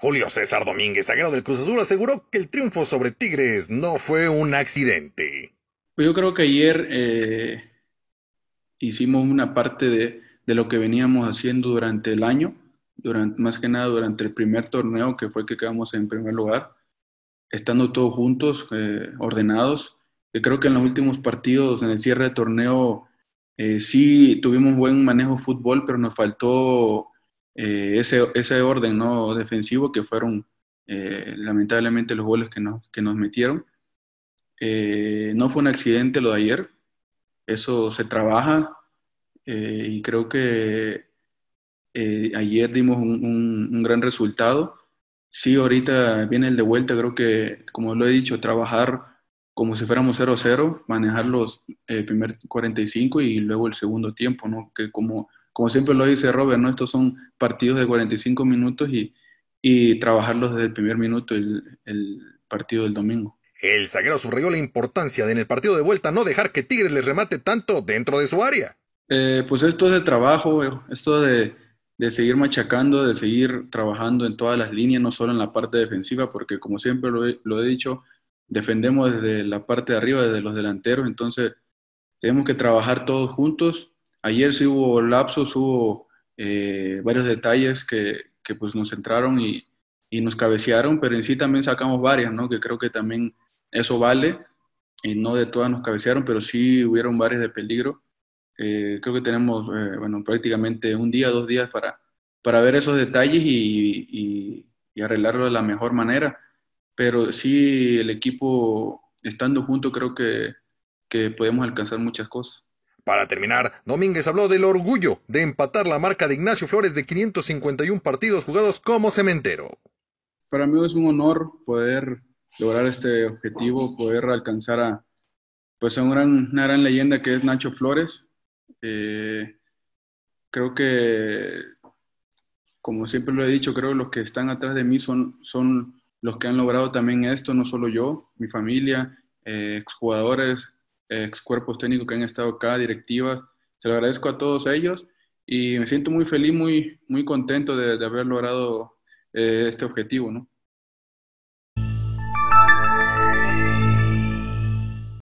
Julio César Domínguez, zaguero del Cruz Azul, aseguró que el triunfo sobre Tigres no fue un accidente. Pues Yo creo que ayer eh, hicimos una parte de, de, lo que veníamos haciendo durante el año, más que nada durante el primer torneo, que fue que quedamos en primer lugar, estando todos juntos, eh, ordenados. Yo creo que en los últimos partidos, en el cierre de torneo, eh, sí tuvimos buen manejo de fútbol, pero nos faltó eh, ese, ese, orden ¿no? defensivo que fueron eh, lamentablemente los goles que nos, que nos metieron. Eh, no fue un accidente lo de ayer, eso se trabaja y creo que ayer dimos un, un, gran resultado. Sí, ahorita viene el de vuelta, creo que, como lo he dicho, trabajar como si fuéramos 0-0, manejar los primer 45 y luego el segundo tiempo, ¿no? Que como como siempre lo dice Robert, estos son partidos de 45 minutos y, trabajarlos desde el primer minuto el, partido del domingo. El zaguero subrayó la importancia de en el partido de vuelta no dejar que Tigres les remate tanto dentro de su área. Eh, pues esto es de trabajo, eh, esto de, de, seguir machacando, de seguir trabajando en todas las líneas, no solo en la parte defensiva, porque como siempre lo he, lo he dicho, defendemos desde la parte de arriba, desde los delanteros, entonces tenemos que trabajar todos juntos Ayer sí hubo lapsos, hubo eh, varios detalles que, pues nos entraron y, nos cabecearon, pero en sí también sacamos varias, ¿no? Que creo que también eso vale. Y eh, no de todas nos cabecearon, pero sí hubieron varias de peligro. Eh, creo que tenemos, bueno, prácticamente un día, dos días para, para ver esos detalles y, arreglarlo de la mejor manera. Pero sí, el equipo estando junto creo que podemos alcanzar muchas cosas. Para terminar, Domínguez habló del orgullo de empatar la marca de Ignacio Flores de 551 partidos jugados como cementero. Para mí es un honor poder lograr este objetivo, poder alcanzar a, pues una, gran leyenda que es Nacho Flores. Eh, creo que, como siempre lo he dicho, creo que los que están atrás de mí son, son los que han logrado también esto, no solo yo, mi familia, eh, exjugadores, ex cuerpos técnicos que han estado acá, directivas. Se lo agradezco a todos ellos y me siento muy feliz, muy, muy contento de, haber logrado eh, este objetivo, ¿no?